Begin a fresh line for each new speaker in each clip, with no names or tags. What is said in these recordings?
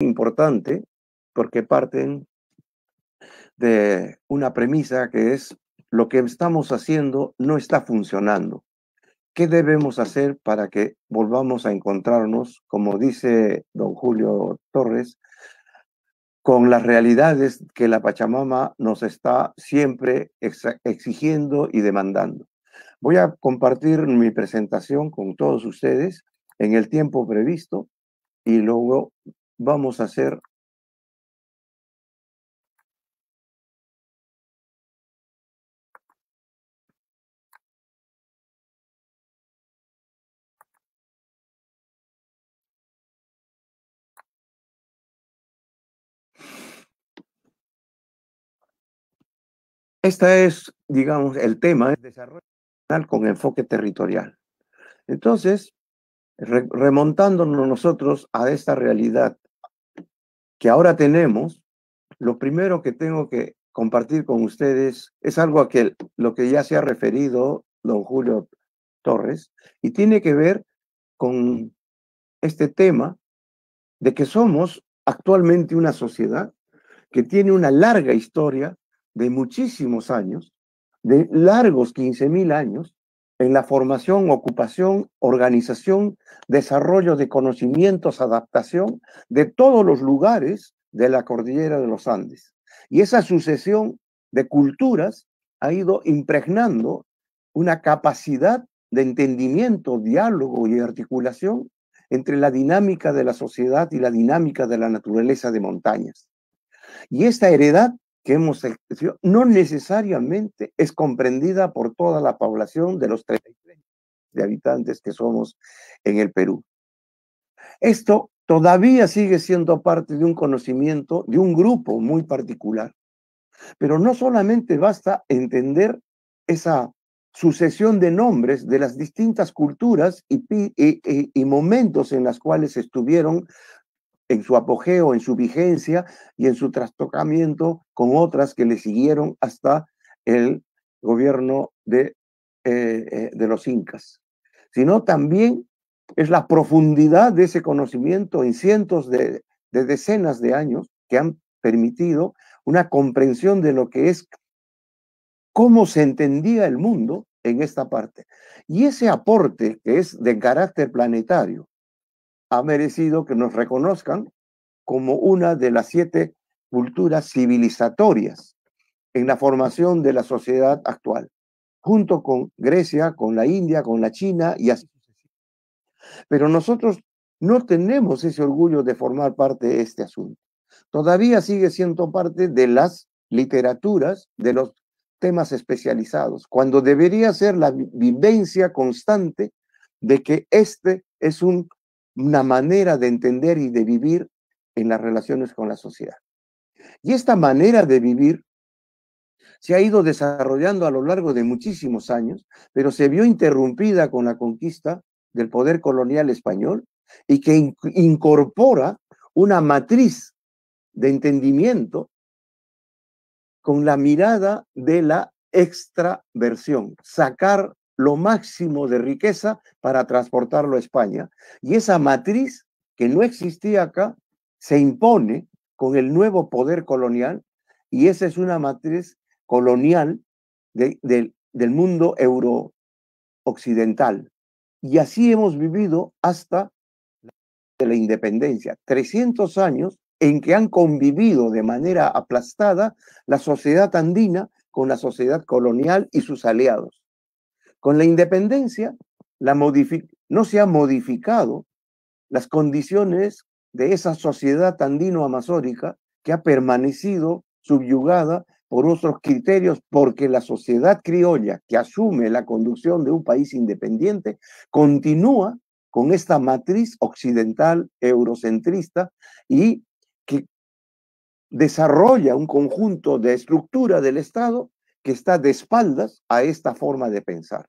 importante porque parten de una premisa que es lo que estamos haciendo no está funcionando. ¿Qué debemos hacer para que volvamos a encontrarnos, como dice don Julio Torres, con las realidades que la Pachamama nos está siempre exigiendo y demandando? Voy a compartir mi presentación con todos ustedes en el tiempo previsto y luego vamos a hacer Esta es, digamos, el tema, de desarrollo con enfoque territorial. Entonces, remontándonos nosotros a esta realidad que ahora tenemos, lo primero que tengo que compartir con ustedes es algo a que, lo que ya se ha referido don Julio Torres y tiene que ver con este tema de que somos actualmente una sociedad que tiene una larga historia de muchísimos años, de largos 15.000 años, en la formación, ocupación, organización, desarrollo de conocimientos, adaptación de todos los lugares de la cordillera de los Andes. Y esa sucesión de culturas ha ido impregnando una capacidad de entendimiento, diálogo y articulación entre la dinámica de la sociedad y la dinámica de la naturaleza de montañas. Y esta heredad que hemos no necesariamente es comprendida por toda la población de los 33 de habitantes que somos en el Perú. Esto todavía sigue siendo parte de un conocimiento de un grupo muy particular. Pero no solamente basta entender esa sucesión de nombres de las distintas culturas y, y, momentos en las cuales estuvieron en su apogeo, en su vigencia y en su trastocamiento con otras que le siguieron hasta el gobierno eh, eh, de, los incas, sino también es la profundidad de ese conocimiento en cientos de, de decenas de años que han permitido una comprensión de lo que es cómo se entendía el mundo en esta parte. Y ese aporte que es de carácter planetario, ha merecido que nos reconozcan como una de las siete culturas civilizatorias en la formación de la sociedad actual, junto con Grecia, con la India, con la China y así Pero nosotros no tenemos ese orgullo de formar parte de este asunto. Todavía sigue siendo parte de las literaturas, de los temas especializados, cuando debería ser la vivencia constante de que este es un una manera de entender y de vivir en las relaciones con la sociedad. Y esta manera de vivir se ha ido desarrollando a lo largo de muchísimos años, pero se vio interrumpida con la conquista del poder colonial español y que incorpora una matriz de entendimiento con la mirada de la extraversión, sacar lo máximo de riqueza para transportarlo a España. Y esa matriz que no existía acá se impone con el nuevo poder colonial y esa es una matriz colonial del mundo euro-occidental. Y así hemos vivido hasta de la independencia, 300 años en que han convivido de manera aplastada la sociedad andina con la sociedad colonial y sus aliados. Con la independencia no se han modificado las condiciones de esa sociedad andino-amazónica que ha permanecido subyugada por otros criterios, porque la sociedad criolla que asume la conducción de un país independiente continúa con esta matriz occidental eurocentrista y que desarrolla un conjunto de estructura del Estado que está de espaldas a esta forma de pensar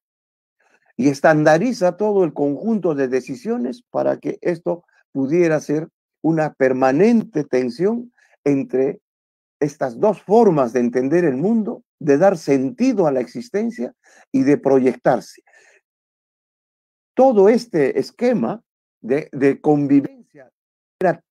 y estandariza todo el conjunto de decisiones para que esto pudiera ser una permanente tensión entre estas dos formas de entender el mundo, de dar sentido a la existencia y de proyectarse. Todo este esquema de, convivencia era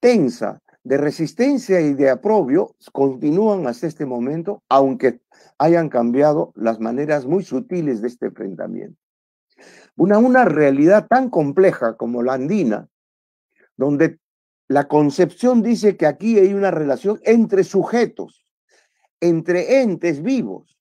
tensa, de resistencia y de aprobio continúan hasta este momento, aunque hayan cambiado las maneras muy sutiles de este enfrentamiento. Una, una realidad tan compleja como la andina, donde la concepción dice que aquí hay una relación entre sujetos, entre entes vivos,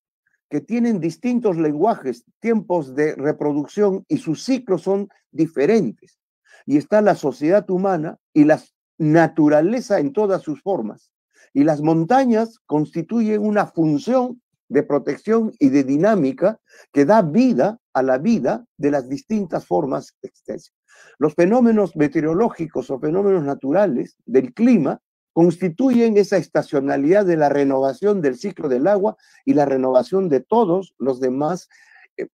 que tienen distintos lenguajes, tiempos de reproducción y sus ciclos son diferentes. Y está la sociedad humana y las naturaleza en todas sus formas. Y las montañas constituyen una función de protección y de dinámica que da vida a la vida de las distintas formas de existencia. Los fenómenos meteorológicos o fenómenos naturales del clima constituyen esa estacionalidad de la renovación del ciclo del agua y la renovación de todos los demás eh,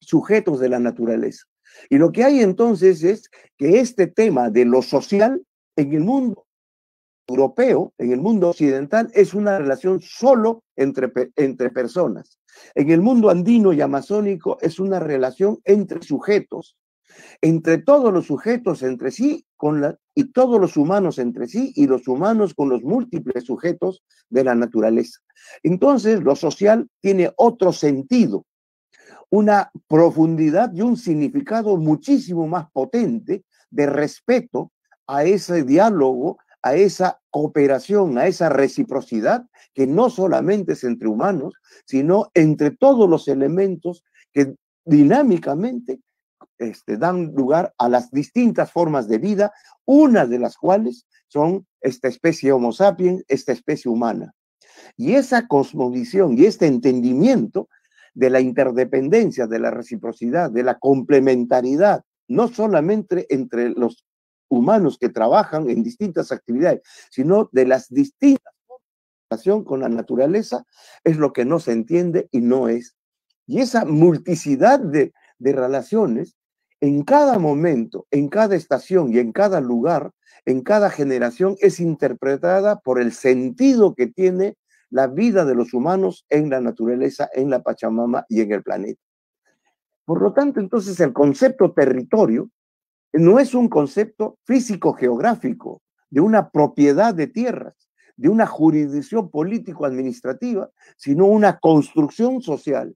sujetos de la naturaleza. Y lo que hay entonces es que este tema de lo social en el mundo europeo, en el mundo occidental, es una relación solo entre, entre personas. En el mundo andino y amazónico es una relación entre sujetos, entre todos los sujetos entre sí con la, y todos los humanos entre sí y los humanos con los múltiples sujetos de la naturaleza. Entonces, lo social tiene otro sentido, una profundidad y un significado muchísimo más potente de respeto a ese diálogo, a esa cooperación, a esa reciprocidad, que no solamente es entre humanos, sino entre todos los elementos que dinámicamente este, dan lugar a las distintas formas de vida, una de las cuales son esta especie Homo sapiens, esta especie humana. Y esa cosmovisión y este entendimiento de la interdependencia, de la reciprocidad, de la complementariedad, no solamente entre los humanos que trabajan en distintas actividades, sino de las distintas relación con la naturaleza, es lo que no se entiende y no es. Y esa multiplicidad de, de relaciones, en cada momento, en cada estación y en cada lugar, en cada generación, es interpretada por el sentido que tiene la vida de los humanos en la naturaleza, en la Pachamama y en el planeta. Por lo tanto, entonces el concepto territorio no es un concepto físico-geográfico de una propiedad de tierras, de una jurisdicción político-administrativa, sino una construcción social.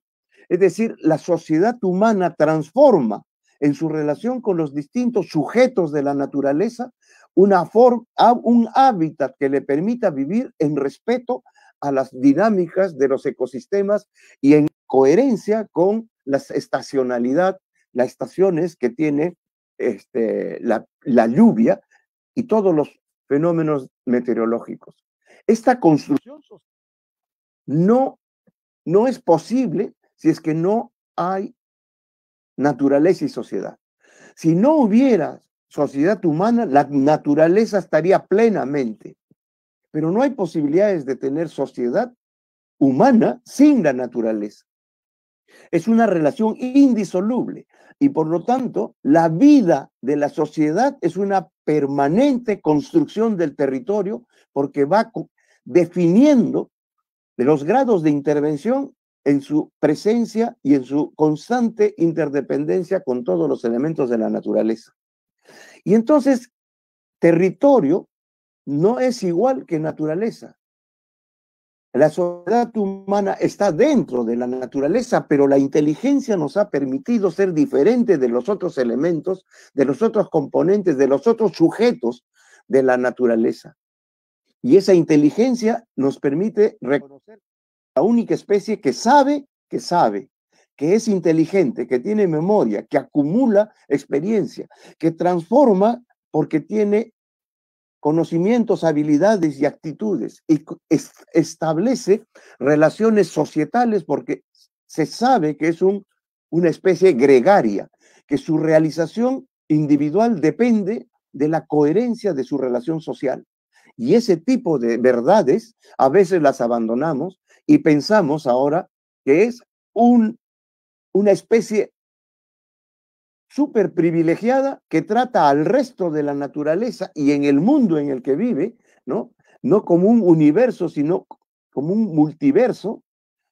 Es decir, la sociedad humana transforma en su relación con los distintos sujetos de la naturaleza una un hábitat que le permita vivir en respeto a las dinámicas de los ecosistemas y en coherencia con la estacionalidad, las estaciones que tiene este, la, lluvia y todos los fenómenos meteorológicos. Esta construcción no, no es posible si es que no hay naturaleza y sociedad. Si no hubiera sociedad humana, la naturaleza estaría plenamente. Pero no hay posibilidades de tener sociedad humana sin la naturaleza. Es una relación indisoluble. Y por lo tanto, la vida de la sociedad es una permanente construcción del territorio porque va definiendo los grados de intervención en su presencia y en su constante interdependencia con todos los elementos de la naturaleza. Y entonces, territorio no es igual que naturaleza. La sociedad humana está dentro de la naturaleza, pero la inteligencia nos ha permitido ser diferentes de los otros elementos, de los otros componentes, de los otros sujetos de la naturaleza. Y esa inteligencia nos permite reconocer la única especie que sabe que sabe, que es inteligente, que tiene memoria, que acumula experiencia, que transforma porque tiene conocimientos, habilidades y actitudes y establece relaciones societales porque se sabe que es un, una especie gregaria, que su realización individual depende de la coherencia de su relación social. Y ese tipo de verdades a veces las abandonamos y pensamos ahora que es un, una especie super privilegiada que trata al resto de la naturaleza y en el mundo en el que vive, ¿no? No como un universo, sino como un multiverso.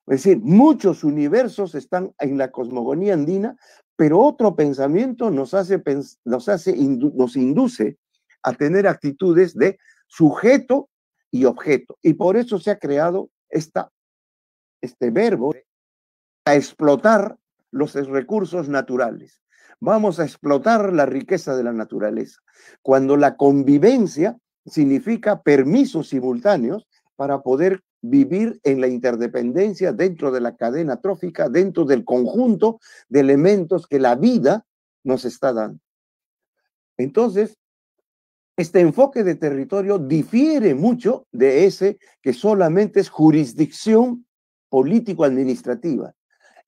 Es decir, muchos universos están en la cosmogonía andina, pero otro pensamiento nos hace, nos, hace, nos induce a tener actitudes de sujeto y objeto. Y por eso se ha creado esta, este verbo a explotar los recursos naturales. Vamos a explotar la riqueza de la naturaleza. Cuando la convivencia significa permisos simultáneos para poder vivir en la interdependencia dentro de la cadena trófica, dentro del conjunto de elementos que la vida nos está dando. Entonces, este enfoque de territorio difiere mucho de ese que solamente es jurisdicción político-administrativa.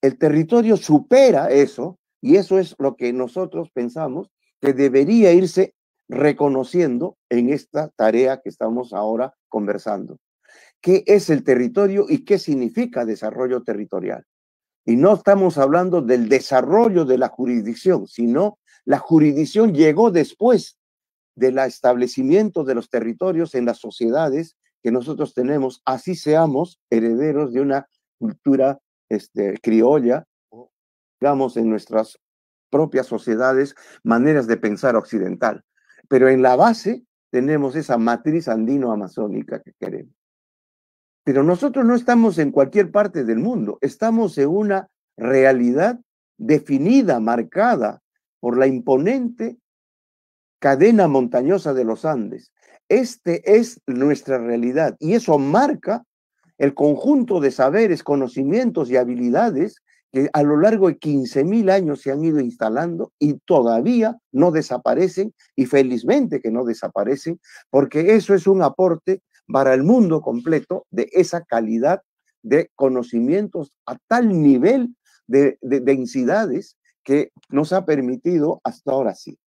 El territorio supera eso y eso es lo que nosotros pensamos que debería irse reconociendo en esta tarea que estamos ahora conversando. ¿Qué es el territorio y qué significa desarrollo territorial? Y no estamos hablando del desarrollo de la jurisdicción, sino la jurisdicción llegó después del establecimiento de los territorios en las sociedades que nosotros tenemos, así seamos herederos de una cultura este, criolla Digamos, en nuestras propias sociedades maneras de pensar occidental. Pero en la base tenemos esa matriz andino-amazónica que queremos. Pero nosotros no estamos en cualquier parte del mundo, estamos en una realidad definida, marcada por la imponente cadena montañosa de los Andes. Este es nuestra realidad y eso marca el conjunto de saberes, conocimientos y habilidades que a lo largo de 15.000 años se han ido instalando y todavía no desaparecen, y felizmente que no desaparecen, porque eso es un aporte para el mundo completo de esa calidad de conocimientos a tal nivel de, de densidades que nos ha permitido hasta ahora sí.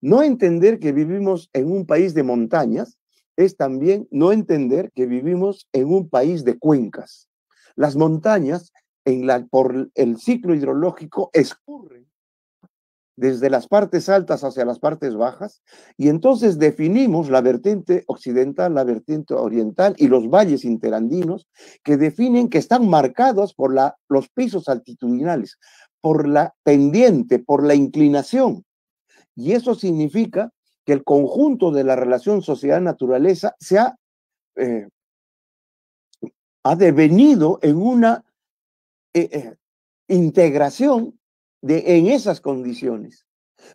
No entender que vivimos en un país de montañas es también no entender que vivimos en un país de cuencas. Las montañas por el ciclo hidrológico escurre desde las partes altas hacia las partes bajas, y entonces definimos la vertiente occidental, la vertiente oriental y los valles interandinos que definen que están marcados por la, los pisos altitudinales, por la pendiente, por la inclinación. Y eso significa que el conjunto de la relación sociedad-naturaleza se ha, eh, ha devenido en una eh, eh, integración de, en esas condiciones.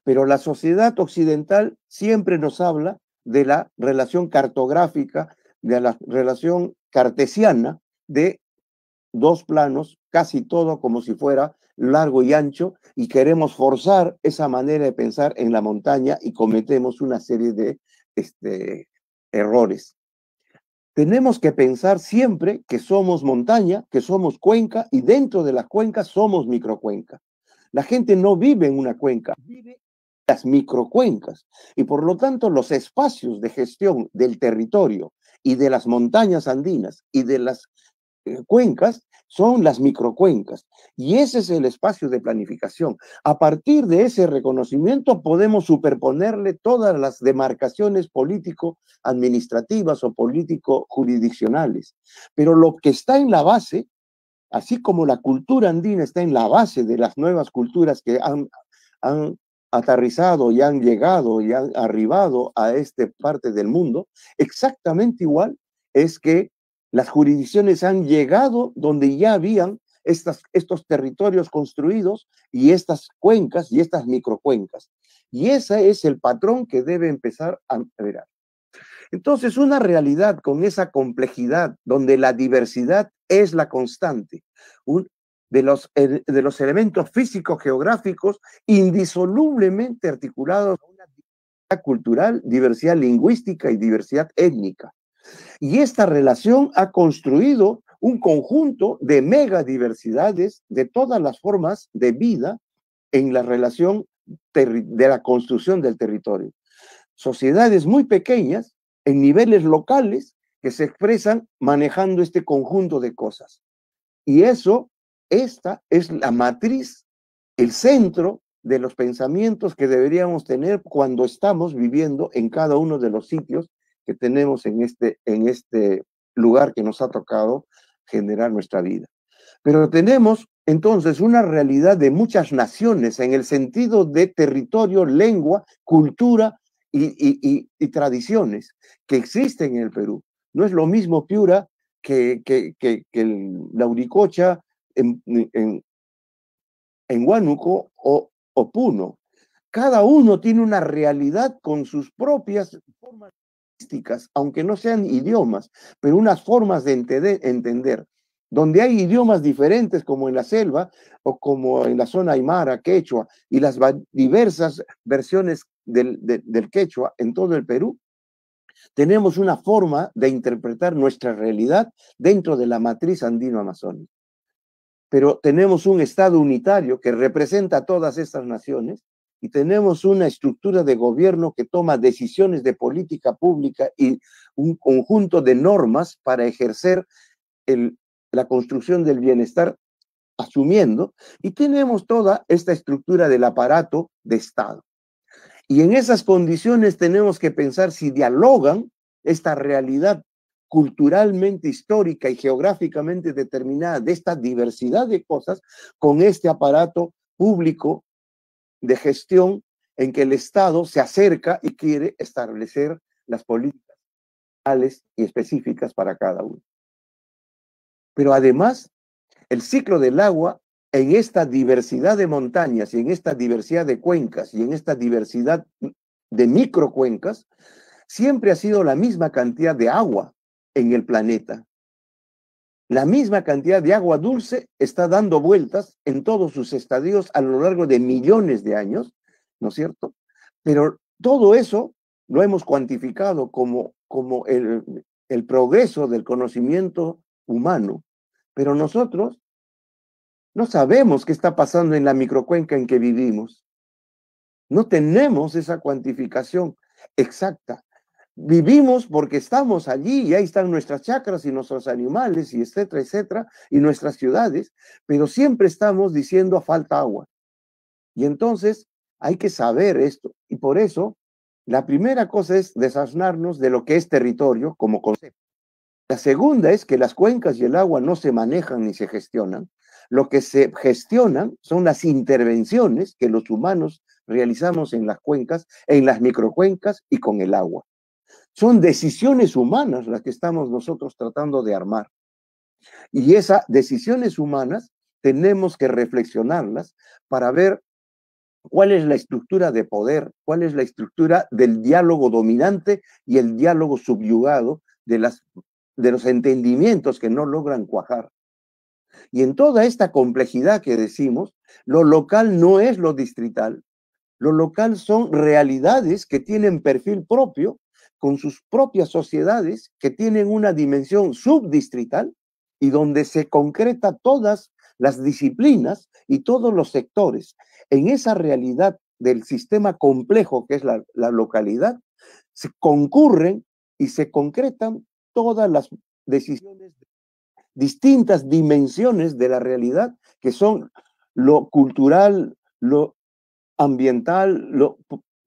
Pero la sociedad occidental siempre nos habla de la relación cartográfica, de la relación cartesiana de dos planos, casi todo como si fuera largo y ancho, y queremos forzar esa manera de pensar en la montaña y cometemos una serie de este, errores tenemos que pensar siempre que somos montaña, que somos cuenca y dentro de las cuencas somos microcuenca. La gente no vive en una cuenca, vive en las microcuencas y por lo tanto los espacios de gestión del territorio y de las montañas andinas y de las cuencas son las microcuencas. Y ese es el espacio de planificación. A partir de ese reconocimiento podemos superponerle todas las demarcaciones político-administrativas o político-jurisdiccionales. Pero lo que está en la base, así como la cultura andina está en la base de las nuevas culturas que han, han aterrizado y han llegado y han arribado a esta parte del mundo, exactamente igual es que las jurisdicciones han llegado donde ya habían estos territorios construidos y estas cuencas y estas microcuencas. Y ese es el patrón que debe empezar a ver. Entonces, una realidad con esa complejidad, donde la diversidad es la constante, de, los, eh, de los elementos físicos geográficos indisolublemente articulados a una diversidad cultural, diversidad lingüística y diversidad étnica. Y esta relación ha construido un conjunto de megadiversidades de todas las formas de vida en la relación de la construcción del territorio. Sociedades muy pequeñas, en niveles locales, que se expresan manejando este conjunto de cosas. Y eso, esta es la matriz, el centro de los pensamientos que deberíamos tener cuando estamos viviendo en cada uno de los sitios que tenemos en este, en este lugar que nos ha tocado generar nuestra vida. Pero tenemos entonces una realidad de muchas naciones en el sentido de territorio, lengua, cultura y, tradiciones que existen en el Perú. No es lo mismo Piura que, la Uricocha en, Huánuco o, o Puno. Cada uno tiene una realidad con sus propias formas aunque no sean idiomas, pero unas formas de entender. Donde hay idiomas diferentes, como en la selva o como en la zona aymara, quechua, y las diversas versiones del, quechua en todo el Perú, tenemos una forma de interpretar nuestra realidad dentro de la matriz andino-amazónica. Pero tenemos un Estado unitario que representa a todas estas naciones y tenemos una estructura de gobierno que toma decisiones de política pública y un conjunto de normas para ejercer la construcción del bienestar asumiendo, y tenemos toda esta estructura del aparato de Estado. Y en esas condiciones tenemos que pensar si dialogan esta realidad culturalmente histórica y geográficamente determinada de esta diversidad de cosas con este aparato público de gestión en que el Estado se acerca y quiere establecer las políticas tales y específicas para cada uno. Pero además, el ciclo del agua en esta diversidad de montañas y en esta diversidad de cuencas y en esta diversidad de microcuencas, siempre ha sido la misma cantidad de agua en el planeta. La misma cantidad de agua dulce está dando vueltas en todos sus estadios a lo largo de millones de años, ¿no es cierto? Pero todo eso lo hemos cuantificado como, como el, el progreso del conocimiento humano, pero nosotros no sabemos qué está pasando en la microcuenca en que vivimos. No tenemos esa cuantificación exacta vivimos porque estamos allí y ahí están nuestras chacras y nuestros animales y etcétera, etcétera, y nuestras ciudades, pero siempre estamos diciendo falta agua. Y entonces hay que saber esto. Y por eso, la primera cosa es desasnarnos de lo que es territorio como concepto. La segunda es que las cuencas y el agua no se manejan ni se gestionan. Lo que se gestionan son las intervenciones que los humanos realizamos en las cuencas, en las microcuencas y con el agua. Son decisiones humanas las que estamos nosotros tratando de armar. Y esas decisiones humanas tenemos que reflexionarlas para ver cuál es la estructura de poder, cuál es la estructura del diálogo dominante y el diálogo subyugado de, las, de los entendimientos que no logran cuajar. Y en toda esta complejidad que decimos, lo local no es lo distrital, lo local son realidades que tienen perfil propio con sus propias sociedades que tienen una dimensión subdistrital y donde se concreta todas las disciplinas y todos los sectores. En esa realidad del sistema complejo que es la, localidad, se concurren y se concretan todas las decisiones, distintas dimensiones de la realidad, que son lo cultural, lo ambiental, lo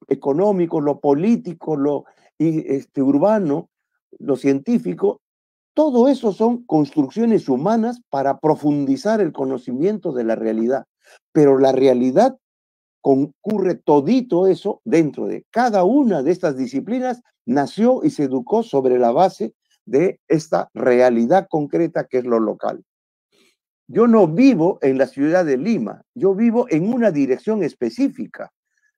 económico, lo político, lo este, urbano, lo científico, todo eso son construcciones humanas para profundizar el conocimiento de la realidad. Pero la realidad concurre todito eso dentro de cada una de estas disciplinas, nació y se educó sobre la base de esta realidad concreta que es lo local. Yo no vivo en la ciudad de Lima, yo vivo en una dirección específica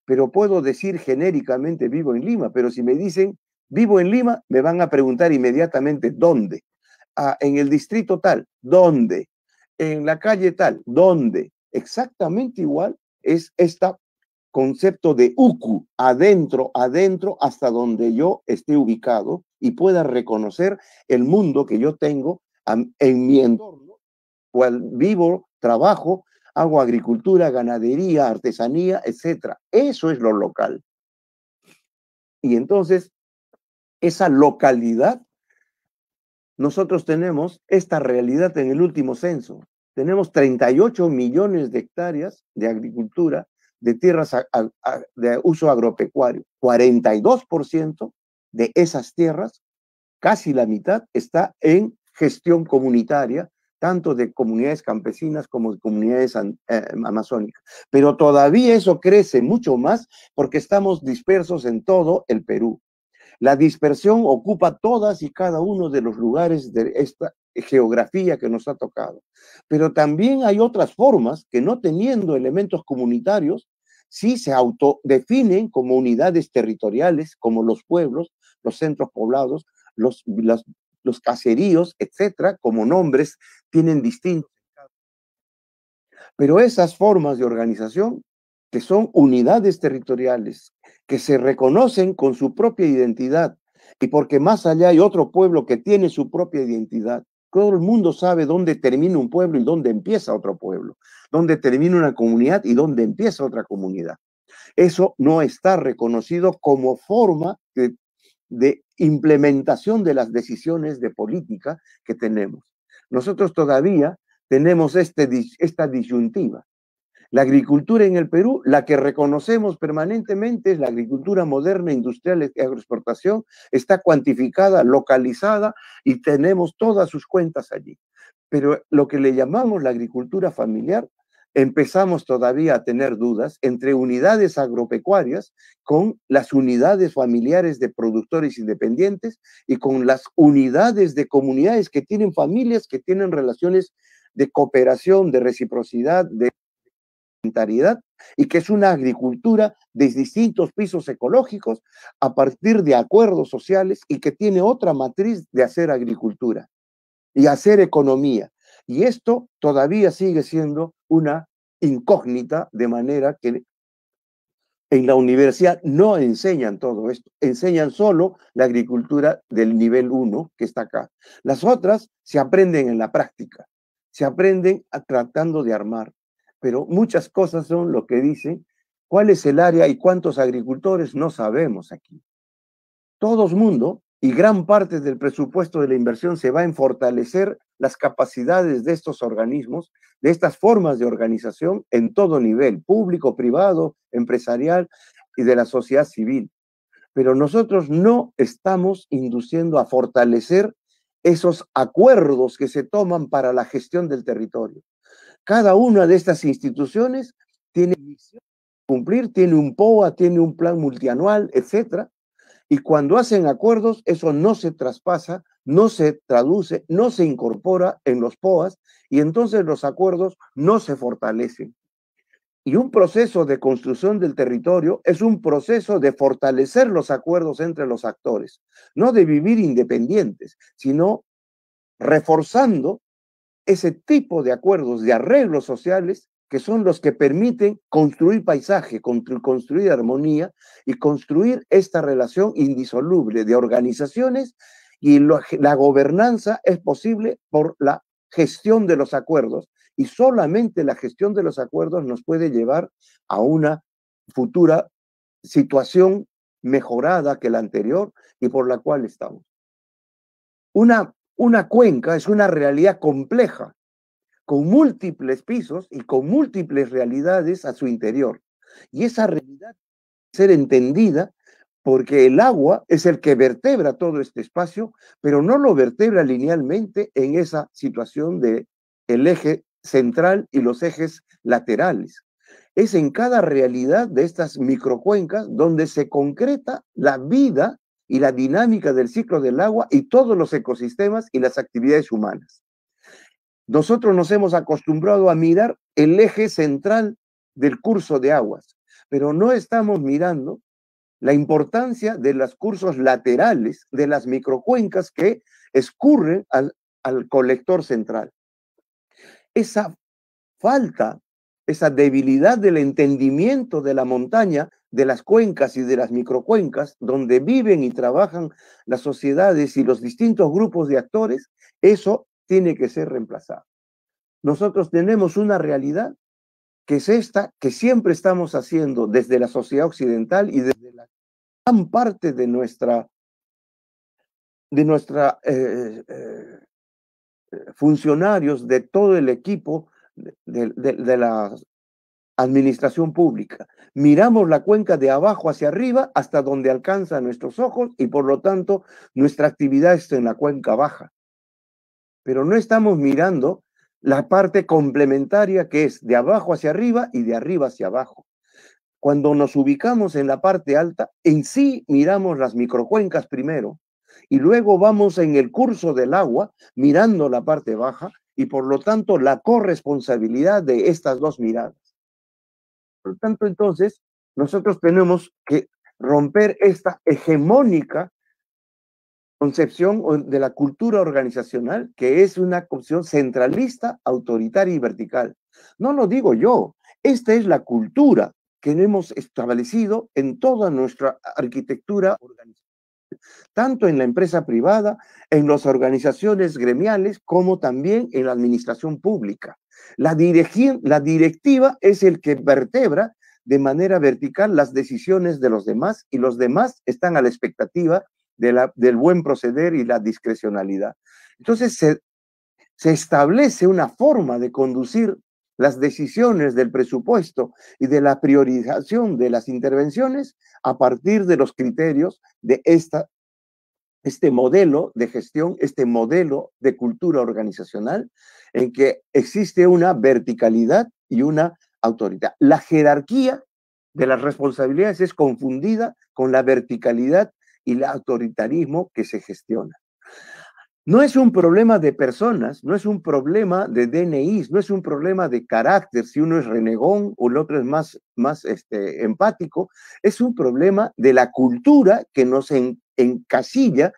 pero puedo decir genéricamente vivo en Lima, pero si me dicen vivo en Lima, me van a preguntar inmediatamente dónde. Ah, en el distrito tal, dónde. En la calle tal, dónde. Exactamente igual es este concepto de uku adentro, adentro, hasta donde yo esté ubicado y pueda reconocer el mundo que yo tengo en mi entorno, cual vivo, trabajo, Agua, agricultura, ganadería, artesanía, etcétera. Eso es lo local. Y entonces, esa localidad, nosotros tenemos esta realidad en el último censo. Tenemos 38 millones de hectáreas de agricultura, de tierras de uso agropecuario. 42% de esas tierras, casi la mitad, está en gestión comunitaria tanto de comunidades campesinas como de comunidades eh, amazónicas. Pero todavía eso crece mucho más porque estamos dispersos en todo el Perú. La dispersión ocupa todas y cada uno de los lugares de esta geografía que nos ha tocado. Pero también hay otras formas que no teniendo elementos comunitarios, sí se autodefinen como unidades territoriales, como los pueblos, los centros poblados, los, las los caseríos, etcétera, como nombres, tienen distintos. Pero esas formas de organización, que son unidades territoriales, que se reconocen con su propia identidad, y porque más allá hay otro pueblo que tiene su propia identidad, todo el mundo sabe dónde termina un pueblo y dónde empieza otro pueblo, dónde termina una comunidad y dónde empieza otra comunidad. Eso no está reconocido como forma de de implementación de las decisiones de política que tenemos. Nosotros todavía tenemos este, esta disyuntiva. La agricultura en el Perú, la que reconocemos permanentemente, es la agricultura moderna, industrial y agroexportación, está cuantificada, localizada y tenemos todas sus cuentas allí. Pero lo que le llamamos la agricultura familiar empezamos todavía a tener dudas entre unidades agropecuarias con las unidades familiares de productores independientes y con las unidades de comunidades que tienen familias, que tienen relaciones de cooperación, de reciprocidad, de voluntariedad y que es una agricultura de distintos pisos ecológicos a partir de acuerdos sociales y que tiene otra matriz de hacer agricultura y hacer economía. Y esto todavía sigue siendo una incógnita, de manera que en la universidad no enseñan todo esto, enseñan solo la agricultura del nivel 1 que está acá. Las otras se aprenden en la práctica, se aprenden a, tratando de armar, pero muchas cosas son lo que dicen, cuál es el área y cuántos agricultores no sabemos aquí. Todo el mundo y gran parte del presupuesto de la inversión se va a fortalecer las capacidades de estos organismos, de estas formas de organización en todo nivel, público, privado, empresarial y de la sociedad civil. Pero nosotros no estamos induciendo a fortalecer esos acuerdos que se toman para la gestión del territorio. Cada una de estas instituciones tiene misión cumplir, tiene un POA, tiene un plan multianual, etcétera, y cuando hacen acuerdos, eso no se traspasa no se traduce, no se incorpora en los POAS y entonces los acuerdos no se fortalecen. Y un proceso de construcción del territorio es un proceso de fortalecer los acuerdos entre los actores, no de vivir independientes, sino reforzando ese tipo de acuerdos, de arreglos sociales que son los que permiten construir paisaje, construir armonía y construir esta relación indisoluble de organizaciones y la gobernanza es posible por la gestión de los acuerdos y solamente la gestión de los acuerdos nos puede llevar a una futura situación mejorada que la anterior y por la cual estamos. Una, una cuenca es una realidad compleja, con múltiples pisos y con múltiples realidades a su interior. Y esa realidad ser entendida porque el agua es el que vertebra todo este espacio, pero no lo vertebra linealmente en esa situación de el eje central y los ejes laterales. Es en cada realidad de estas microcuencas donde se concreta la vida y la dinámica del ciclo del agua y todos los ecosistemas y las actividades humanas. Nosotros nos hemos acostumbrado a mirar el eje central del curso de aguas, pero no estamos mirando la importancia de los cursos laterales, de las microcuencas que escurren al, colector central. Esa falta, esa debilidad del entendimiento de la montaña, de las cuencas y de las microcuencas, donde viven y trabajan las sociedades y los distintos grupos de actores, eso tiene que ser reemplazado. Nosotros tenemos una realidad que es esta que siempre estamos haciendo desde la sociedad occidental y desde la gran parte de nuestra, de nuestra eh, eh, eh, funcionarios de todo el equipo de, de, la administración pública. Miramos la cuenca de abajo hacia arriba hasta donde alcanza nuestros ojos y por lo tanto nuestra actividad está en la cuenca baja. Pero no estamos mirando la parte complementaria que es de abajo hacia arriba y de arriba hacia abajo. Cuando nos ubicamos en la parte alta, en sí miramos las microcuencas primero y luego vamos en el curso del agua mirando la parte baja y por lo tanto la corresponsabilidad de estas dos miradas. Por lo tanto, entonces, nosotros tenemos que romper esta hegemónica concepción de la cultura organizacional que es una concepción centralista, autoritaria y vertical. No lo digo yo, esta es la cultura que hemos establecido en toda nuestra arquitectura organizacional, tanto en la empresa privada, en las organizaciones gremiales, como también en la administración pública. La, la directiva es el que vertebra de manera vertical las decisiones de los demás y los demás están a la expectativa del buen proceder y la discrecionalidad. Entonces se, se establece una forma de conducir las decisiones del presupuesto y de la priorización de las intervenciones a partir de los criterios de esta, este modelo de gestión, este modelo de cultura organizacional, en que existe una verticalidad y una autoridad. La jerarquía de las responsabilidades es confundida con la verticalidad y el autoritarismo que se gestiona. No es un problema de personas, no es un problema de DNIs, no es un problema de carácter, si uno es renegón o el otro es más, más este, empático, es un problema de la cultura que nos en, encasilla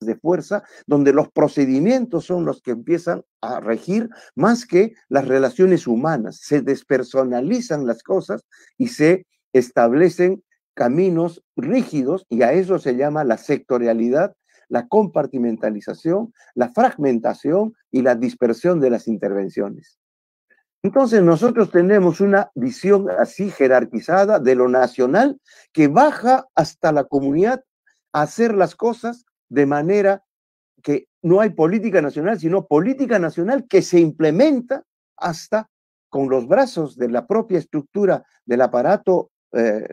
de fuerza, donde los procedimientos son los que empiezan a regir más que las relaciones humanas. Se despersonalizan las cosas y se establecen caminos rígidos y a eso se llama la sectorialidad, la compartimentalización, la fragmentación y la dispersión de las intervenciones. Entonces nosotros tenemos una visión así jerarquizada de lo nacional que baja hasta la comunidad a hacer las cosas de manera que no hay política nacional, sino política nacional que se implementa hasta con los brazos de la propia estructura del aparato eh,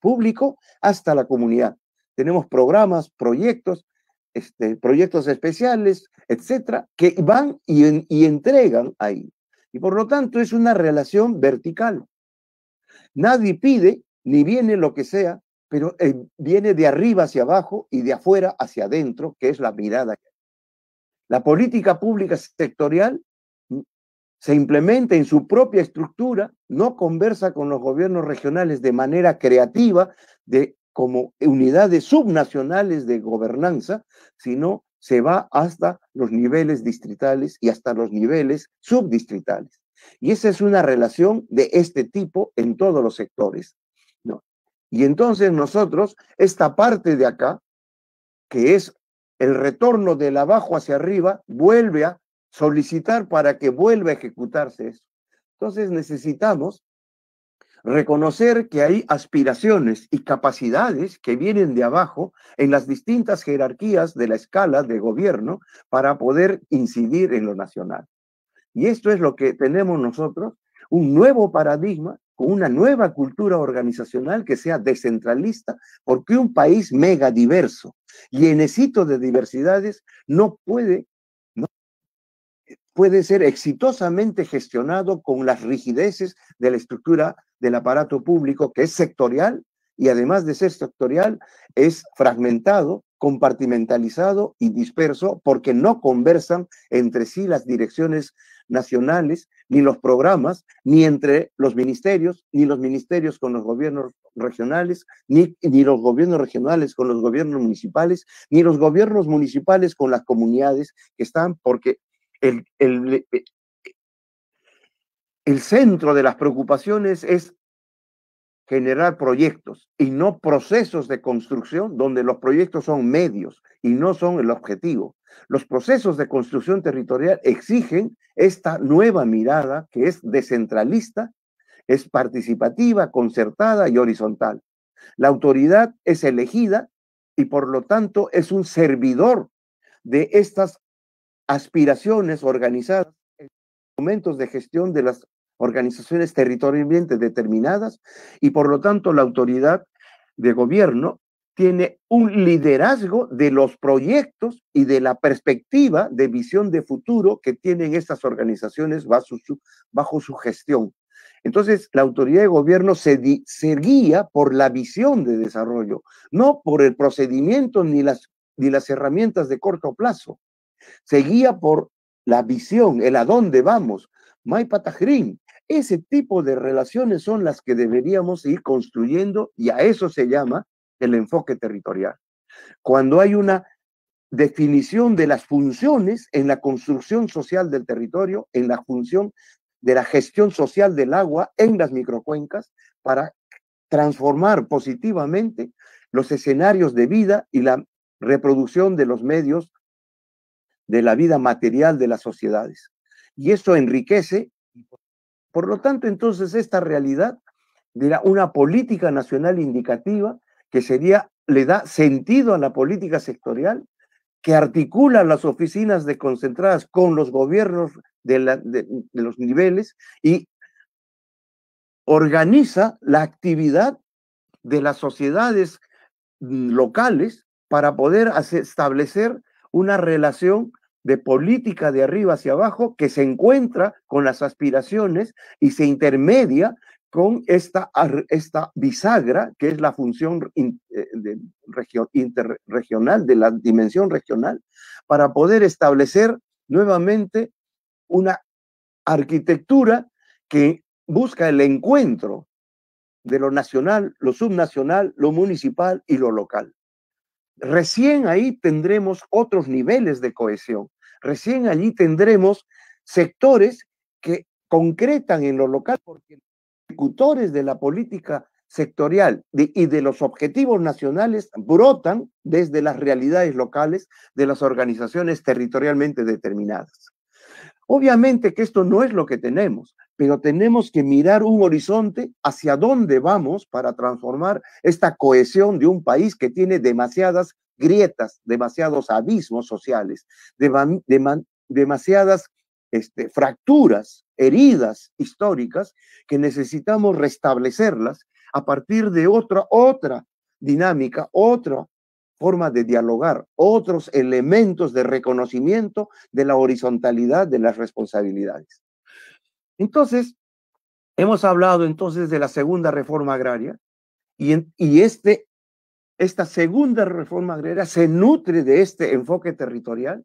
público hasta la comunidad. Tenemos programas, proyectos, este, proyectos especiales, etcétera, que van y, entregan ahí. Y por lo tanto es una relación vertical. Nadie pide ni viene lo que sea, pero eh, viene de arriba hacia abajo y de afuera hacia adentro, que es la mirada. La política pública sectorial se implementa en su propia estructura, no conversa con los gobiernos regionales de manera creativa, de, como unidades subnacionales de gobernanza, sino se va hasta los niveles distritales y hasta los niveles subdistritales. Y esa es una relación de este tipo en todos los sectores. ¿no? Y entonces nosotros, esta parte de acá, que es el retorno del abajo hacia arriba, vuelve a solicitar para que vuelva a ejecutarse eso. Entonces necesitamos reconocer que hay aspiraciones y capacidades que vienen de abajo en las distintas jerarquías de la escala de gobierno para poder incidir en lo nacional. Y esto es lo que tenemos nosotros, un nuevo paradigma con una nueva cultura organizacional que sea descentralista, porque un país mega diverso, llenecito de diversidades, no puede puede ser exitosamente gestionado con las rigideces de la estructura del aparato público, que es sectorial y además de ser sectorial, es fragmentado, compartimentalizado y disperso porque no conversan entre sí las direcciones nacionales, ni los programas, ni entre los ministerios, ni los ministerios con los gobiernos regionales, ni, ni, los gobiernos regionales con los gobiernos municipales, ni los gobiernos municipales con las comunidades que están, porque el, eh, el, centro de las preocupaciones es generar proyectos y no procesos de construcción donde los proyectos son medios y no son el objetivo. Los procesos de construcción territorial exigen esta nueva mirada que es descentralista, es participativa, concertada y horizontal. La autoridad es elegida y por lo tanto es un servidor de estas aspiraciones organizadas en momentos de gestión de las organizaciones territorialmente determinadas y por lo tanto la autoridad de gobierno tiene un liderazgo de los proyectos y de la perspectiva de visión de futuro que tienen estas organizaciones bajo su, bajo su gestión. Entonces, la autoridad de gobierno se, guía por la visión de desarrollo, no por el procedimiento ni las, ni las herramientas de corto plazo. Seguía por la visión, el a dónde vamos. mai ese tipo de relaciones son las que deberíamos ir construyendo y a eso se llama el enfoque territorial. Cuando hay una definición de las funciones en la construcción social del territorio, en la función de la gestión social del agua en las microcuencas para transformar positivamente los escenarios de vida y la reproducción de los medios de la vida material de las sociedades. Y eso enriquece, por lo tanto, entonces esta realidad de una política nacional indicativa que sería, le da sentido a la política sectorial, que articula las oficinas desconcentradas con los gobiernos de, los niveles y organiza la actividad de las sociedades mm, locales para poder establecer una relación de política de arriba hacia abajo que se encuentra con las aspiraciones y se intermedia con esta, esta bisagra que es la función eh, interregional, de la dimensión regional, para poder establecer nuevamente una arquitectura que busca el encuentro de lo nacional, lo subnacional, lo municipal y lo local. Recién ahí tendremos otros niveles de cohesión. Recién allí tendremos sectores que concretan en lo local, porque los ejecutores de la política sectorial y de los objetivos nacionales brotan desde las realidades locales de las organizaciones territorialmente determinadas. Obviamente que esto no es lo que tenemos pero tenemos que mirar un horizonte hacia dónde vamos para transformar esta cohesión de un país que tiene demasiadas grietas, demasiados abismos sociales, demasiadas este, fracturas, heridas históricas que necesitamos restablecerlas a partir de otra, otra dinámica, otra forma de dialogar, otros elementos de reconocimiento de la horizontalidad de las responsabilidades. Entonces, hemos hablado entonces de la segunda reforma agraria y, este, esta segunda reforma agraria se nutre de este enfoque territorial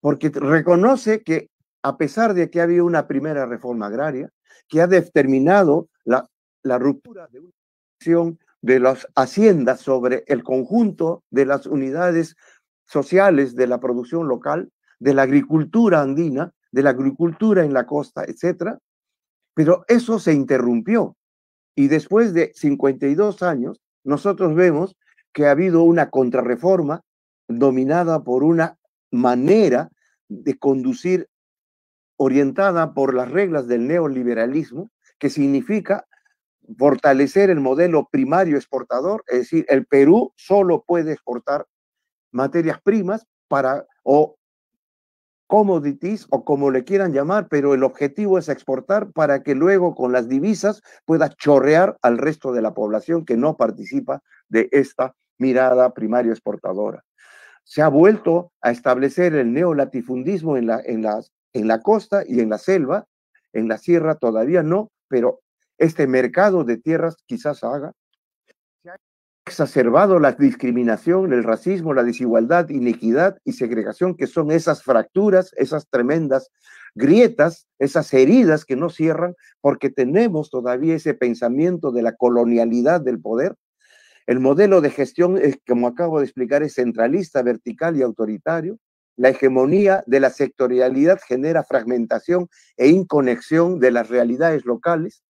porque reconoce que a pesar de que ha habido una primera reforma agraria que ha determinado la, ruptura de una acción de las haciendas sobre el conjunto de las unidades sociales de la producción local, de la agricultura andina, de la agricultura en la costa, etcétera, Pero eso se interrumpió. Y después de 52 años, nosotros vemos que ha habido una contrarreforma dominada por una manera de conducir orientada por las reglas del neoliberalismo, que significa fortalecer el modelo primario exportador, es decir, el Perú solo puede exportar materias primas para o commodities o como le quieran llamar, pero el objetivo es exportar para que luego con las divisas pueda chorrear al resto de la población que no participa de esta mirada primaria exportadora. Se ha vuelto a establecer el neolatifundismo en la, en, en la costa y en la selva, en la sierra todavía no, pero este mercado de tierras quizás haga exacerbado la discriminación, el racismo, la desigualdad, inequidad y segregación, que son esas fracturas, esas tremendas grietas, esas heridas que no cierran, porque tenemos todavía ese pensamiento de la colonialidad del poder. El modelo de gestión, como acabo de explicar, es centralista, vertical y autoritario. La hegemonía de la sectorialidad genera fragmentación e inconexión de las realidades locales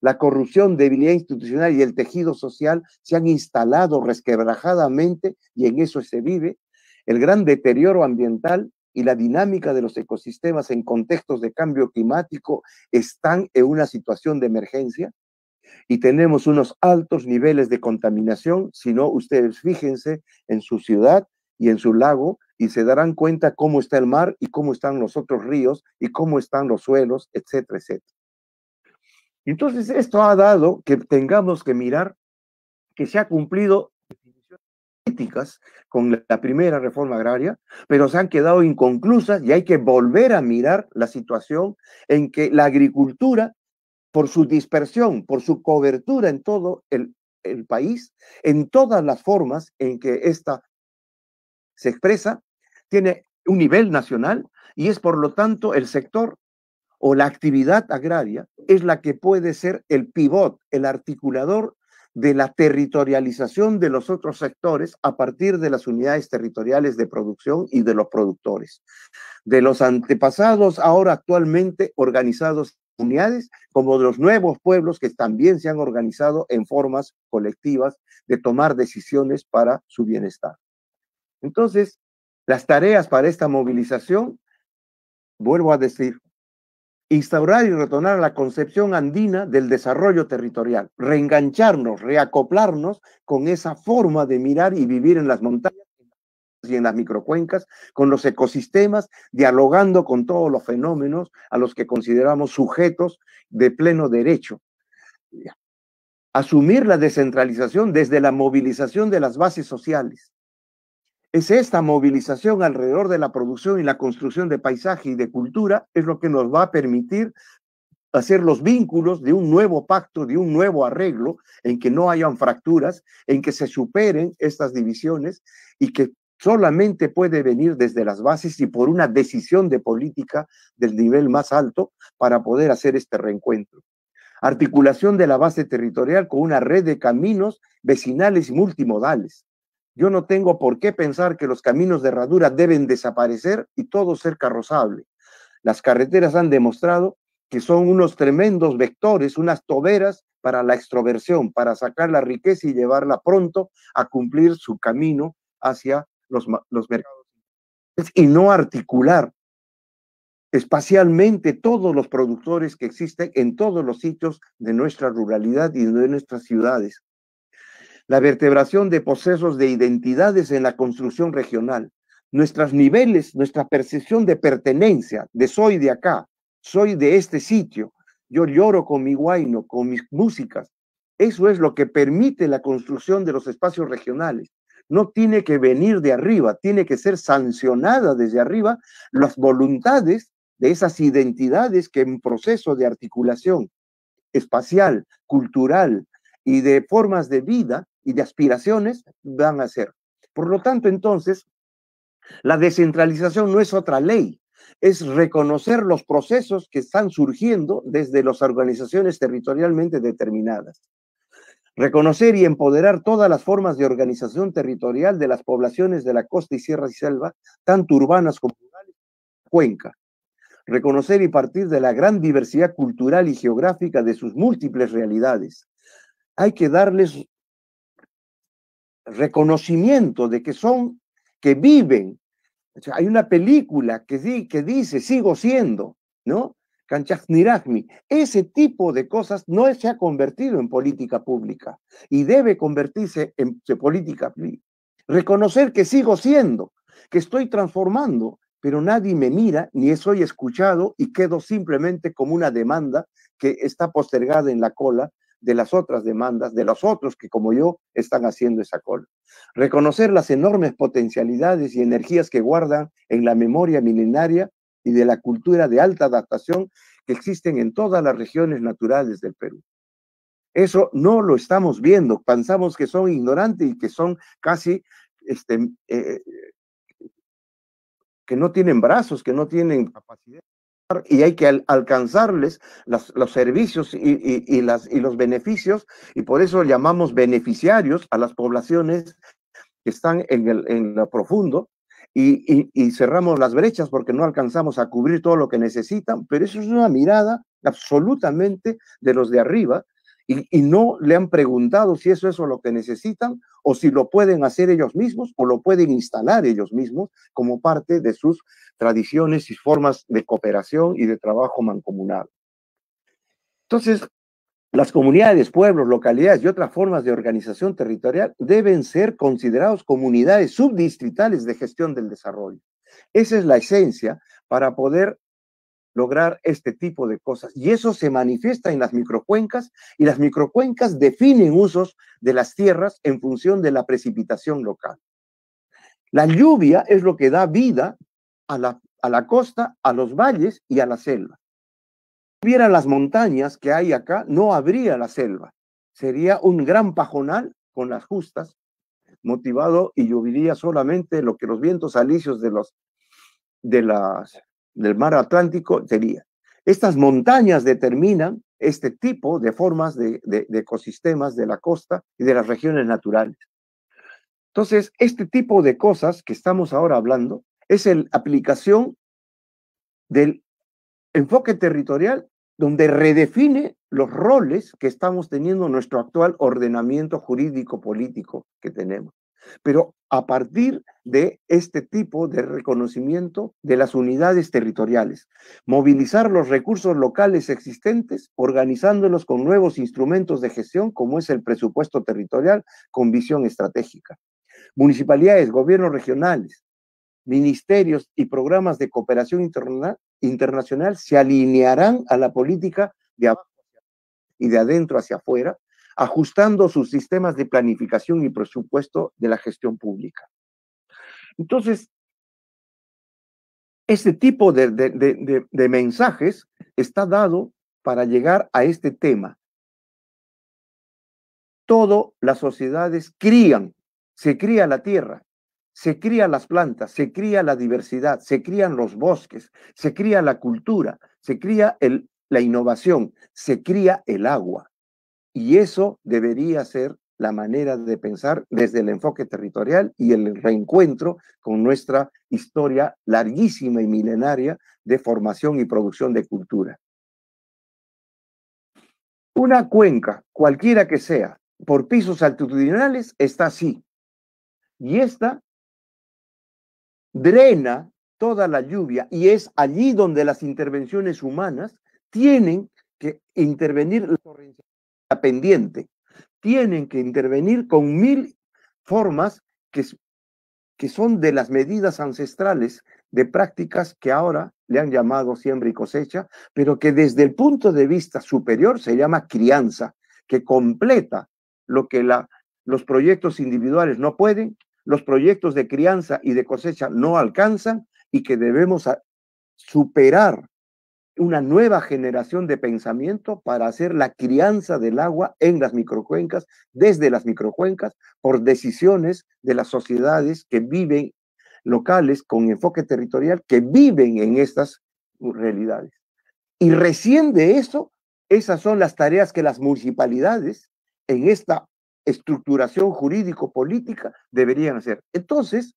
la corrupción, debilidad institucional y el tejido social se han instalado resquebrajadamente y en eso se vive. El gran deterioro ambiental y la dinámica de los ecosistemas en contextos de cambio climático están en una situación de emergencia y tenemos unos altos niveles de contaminación, si no ustedes fíjense en su ciudad y en su lago y se darán cuenta cómo está el mar y cómo están los otros ríos y cómo están los suelos, etcétera, etcétera. Entonces, esto ha dado que tengamos que mirar que se ha cumplido políticas con la primera reforma agraria, pero se han quedado inconclusas y hay que volver a mirar la situación en que la agricultura, por su dispersión, por su cobertura en todo el, el país, en todas las formas en que esta se expresa, tiene un nivel nacional y es por lo tanto el sector o la actividad agraria es la que puede ser el pivot, el articulador de la territorialización de los otros sectores a partir de las unidades territoriales de producción y de los productores. De los antepasados ahora actualmente organizados unidades, como de los nuevos pueblos que también se han organizado en formas colectivas de tomar decisiones para su bienestar. Entonces, las tareas para esta movilización, vuelvo a decir, instaurar y retornar a la concepción andina del desarrollo territorial, reengancharnos, reacoplarnos con esa forma de mirar y vivir en las montañas y en las microcuencas, con los ecosistemas, dialogando con todos los fenómenos a los que consideramos sujetos de pleno derecho. Asumir la descentralización desde la movilización de las bases sociales, es esta movilización alrededor de la producción y la construcción de paisaje y de cultura es lo que nos va a permitir hacer los vínculos de un nuevo pacto, de un nuevo arreglo, en que no hayan fracturas, en que se superen estas divisiones y que solamente puede venir desde las bases y por una decisión de política del nivel más alto para poder hacer este reencuentro. Articulación de la base territorial con una red de caminos vecinales y multimodales. Yo no tengo por qué pensar que los caminos de herradura deben desaparecer y todo ser carrozable. Las carreteras han demostrado que son unos tremendos vectores, unas toberas para la extroversión, para sacar la riqueza y llevarla pronto a cumplir su camino hacia los, los mercados. Y no articular espacialmente todos los productores que existen en todos los sitios de nuestra ruralidad y de nuestras ciudades la vertebración de procesos de identidades en la construcción regional, nuestros niveles, nuestra percepción de pertenencia, de soy de acá, soy de este sitio, yo lloro con mi guayno, con mis músicas. Eso es lo que permite la construcción de los espacios regionales. No tiene que venir de arriba, tiene que ser sancionada desde arriba las voluntades de esas identidades que en proceso de articulación espacial, cultural y de formas de vida y de aspiraciones van a ser. Por lo tanto, entonces, la descentralización no es otra ley, es reconocer los procesos que están surgiendo desde las organizaciones territorialmente determinadas. Reconocer y empoderar todas las formas de organización territorial de las poblaciones de la costa y sierra y selva, tanto urbanas como rurales, cuenca. Reconocer y partir de la gran diversidad cultural y geográfica de sus múltiples realidades. Hay que darles reconocimiento de que son, que viven. hay una película que, di, que dice, sigo siendo, ¿no? Kanchaknirajmi. Ese tipo de cosas no se ha convertido en política pública y debe convertirse en, política pública. Reconocer que sigo siendo, que estoy transformando, pero nadie me mira ni soy escuchado y quedo simplemente como una demanda que está postergada en la cola de las otras demandas, de los otros que como yo están haciendo esa cola. Reconocer las enormes potencialidades y energías que guardan en la memoria milenaria y de la cultura de alta adaptación que existen en todas las regiones naturales del Perú. Eso no lo estamos viendo, pensamos que son ignorantes y que son casi, este, eh, que no tienen brazos, que no tienen capacidad y hay que alcanzarles los servicios y, los beneficios, y por eso llamamos beneficiarios a las poblaciones que están en, el, lo profundo, y, cerramos las brechas porque no alcanzamos a cubrir todo lo que necesitan, pero eso es una mirada absolutamente de los de arriba, y, y, no le han preguntado si eso es lo que necesitan o si lo pueden hacer ellos mismos o lo pueden instalar ellos mismos como parte de sus tradiciones y formas de cooperación y de trabajo mancomunal. Entonces, las comunidades, pueblos, localidades y otras formas de organización territorial deben ser considerados comunidades subdistritales de gestión del desarrollo. Esa es la esencia para poder lograr este tipo de cosas. Y eso se manifiesta en las microcuencas y las microcuencas definen usos de las tierras en función de la precipitación local. La lluvia es lo que da vida a la, costa, a los valles y a la selva. Si hubiera las montañas que hay acá, no habría la selva. Sería un gran pajonal con las justas, motivado y llovería solamente lo que los vientos alicios de, los, de las del mar Atlántico sería. Estas montañas determinan este tipo de formas de, ecosistemas de la costa y de las regiones naturales. Entonces, este tipo de cosas que estamos ahora hablando es la aplicación del enfoque territorial donde redefine los roles que estamos teniendo en nuestro actual ordenamiento jurídico-político que tenemos. Pero a partir de este tipo de reconocimiento de las unidades territoriales, movilizar los recursos locales existentes, organizándolos con nuevos instrumentos de gestión, como es el presupuesto territorial, con visión estratégica. Municipalidades, gobiernos regionales, ministerios y programas de cooperación internacional se alinearán a la política de abajo y de adentro hacia afuera, ajustando sus sistemas de planificación y presupuesto de la gestión pública. Entonces, este tipo de, mensajes está dado para llegar a este tema. Todas las sociedades crían, se cría la tierra, se crían las plantas, se cría la diversidad, se crían los bosques, se cría la cultura, se cría la innovación, se cría el agua. Y eso debería ser la manera de pensar desde el enfoque territorial y el reencuentro con nuestra historia larguísima y milenaria de formación y producción de cultura. Una cuenca, cualquiera que sea, por pisos altitudinales, está así. Y esta drena toda la lluvia y es allí donde las intervenciones humanas tienen que intervenir la pendiente tienen que intervenir con mil formas que, que son de las medidas ancestrales de prácticas que ahora le han llamado siembra y cosecha, pero que desde el punto de vista superior se llama crianza, que completa lo que la, los proyectos individuales no pueden, los proyectos de crianza y de cosecha no alcanzan y que debemos superar una nueva generación de pensamiento para hacer la crianza del agua en las microcuencas, desde las microcuencas, por decisiones de las sociedades que viven locales con enfoque territorial, que viven en estas realidades. Y recién de eso, esas son las tareas que las municipalidades en esta estructuración jurídico-política deberían hacer. Entonces,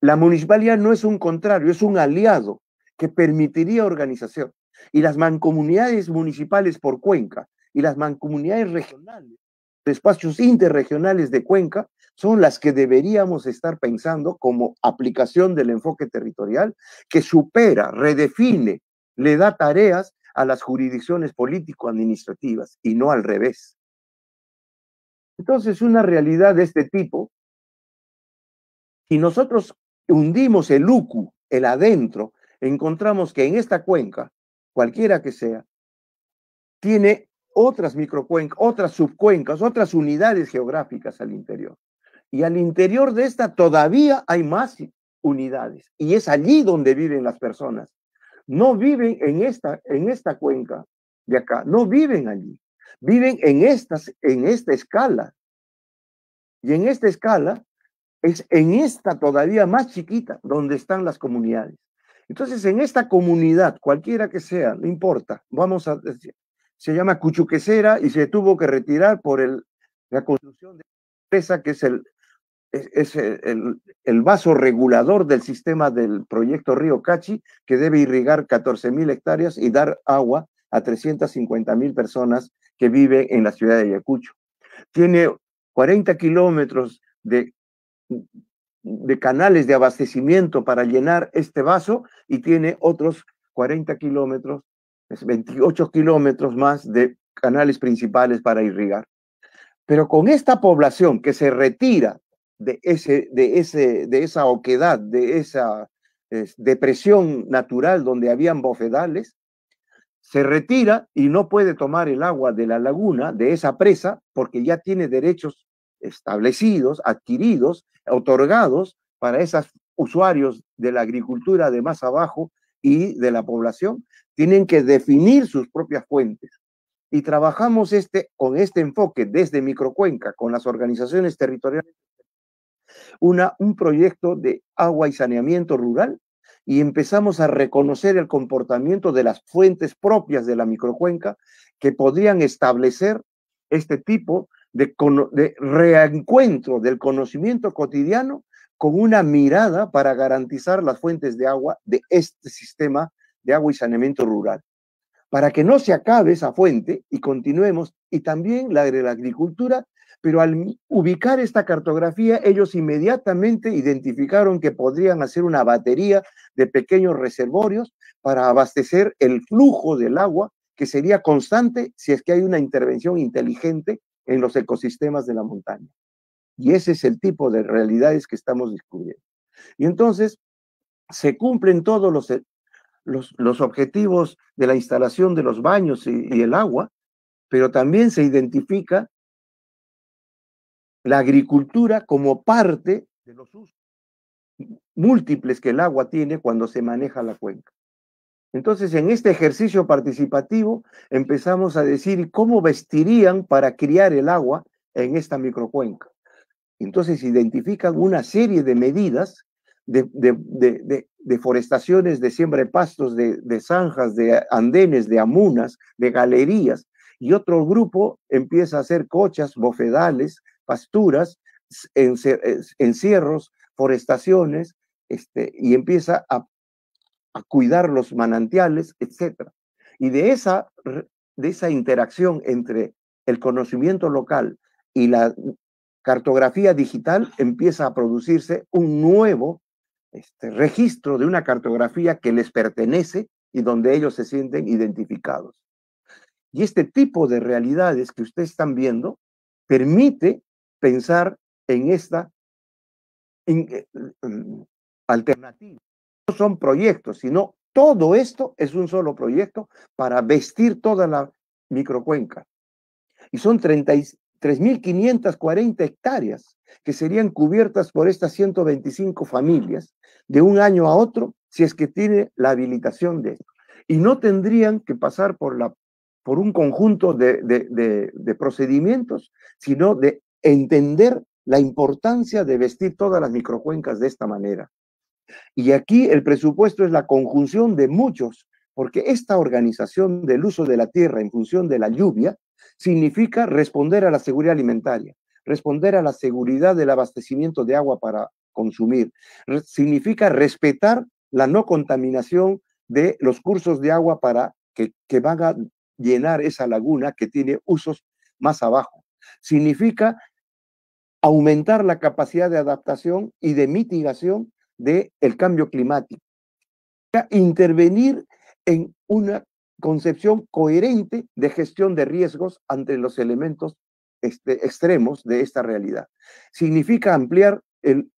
la municipalidad no es un contrario, es un aliado que permitiría organización. Y las mancomunidades municipales por cuenca y las mancomunidades regionales, espacios interregionales de cuenca, son las que deberíamos estar pensando como aplicación del enfoque territorial que supera, redefine, le da tareas a las jurisdicciones político-administrativas y no al revés. Entonces, una realidad de este tipo, y nosotros hundimos el UCU, el adentro, encontramos que en esta cuenca, cualquiera que sea, tiene otras microcuencas, otras subcuencas, otras unidades geográficas al interior. Y al interior de esta todavía hay más unidades. Y es allí donde viven las personas. No viven en esta, en esta cuenca de acá, no viven allí. Viven en, estas, en esta escala. Y en esta escala es en esta todavía más chiquita donde están las comunidades. Entonces, en esta comunidad, cualquiera que sea, no importa, vamos a decir, se llama Cuchuquecera y se tuvo que retirar por el, la construcción de la empresa que es el, vaso regulador del sistema del proyecto Río Cachi, que debe irrigar 14 mil hectáreas y dar agua a 350.000 personas que viven en la ciudad de Ayacucho. Tiene 40 kilómetros de, de canales de abastecimiento para llenar este vaso y tiene otros 40 kilómetros, 28 kilómetros más de canales principales para irrigar. Pero con esta población que se retira de, ese, de, ese, de esa oquedad, de esa depresión natural donde habían bofedales, se retira y no puede tomar el agua de la laguna, de esa presa, porque ya tiene derechos establecidos, adquiridos, otorgados para esos usuarios de la agricultura de más abajo y de la población, tienen que definir sus propias fuentes. Y trabajamos este, con este enfoque desde Microcuenca, con las organizaciones territoriales, una, un proyecto de agua y saneamiento rural y empezamos a reconocer el comportamiento de las fuentes propias de la microcuenca que podrían establecer este tipo de, reencuentro del conocimiento cotidiano con una mirada para garantizar las fuentes de agua de este sistema de agua y saneamiento rural, para que no se acabe esa fuente y continuemos, y también la de la agricultura, pero al ubicar esta cartografía, ellos inmediatamente identificaron que podrían hacer una batería de pequeños reservorios para abastecer el flujo del agua, que sería constante si es que hay una intervención inteligente en los ecosistemas de la montaña. Y ese es el tipo de realidades que estamos descubriendo. Y entonces se cumplen todos los, los, objetivos de la instalación de los baños y, y el agua, pero también se identifica la agricultura como parte de los usos múltiples que el agua tiene cuando se maneja la cuenca. Entonces, en este ejercicio participativo empezamos a decir cómo vestirían para criar el agua en esta microcuenca. Entonces, identifican una serie de medidas de, de, de, de siembra de pastos, de zanjas, de andenes, de amunas, de galerías, y otro grupo empieza a hacer cochas, bofedales, pasturas, eh, encierros, forestaciones, este, y empieza a a cuidar los manantiales, etc. Y de esa, de esa interacción entre el conocimiento local y la cartografía digital empieza a producirse un nuevo este, registro de una cartografía que les pertenece y donde ellos se sienten identificados. Y este tipo de realidades que ustedes están viendo permite pensar en esta eh, mm, alternativa son proyectos, sino todo esto es un solo proyecto para vestir toda la microcuenca. Y son 33.540 hectáreas que serían cubiertas por estas 125 familias de un año a otro si es que tiene la habilitación de esto. Y no tendrían que pasar por, la, por un conjunto de procedimientos, sino de entender la importancia de vestir todas las microcuencas de esta manera. Y aquí el presupuesto es la conjunción de muchos, porque esta organización del uso de la tierra en función de la lluvia significa responder a la seguridad alimentaria, responder a la seguridad del abastecimiento de agua para consumir, significa respetar la no contaminación de los cursos de agua para que, que van a llenar esa laguna que tiene usos más abajo. Significa aumentar la capacidad de adaptación y de mitigación del cambio climático. Intervenir en una concepción coherente de gestión de riesgos ante los elementos este, extremos de esta realidad. Significa ampliar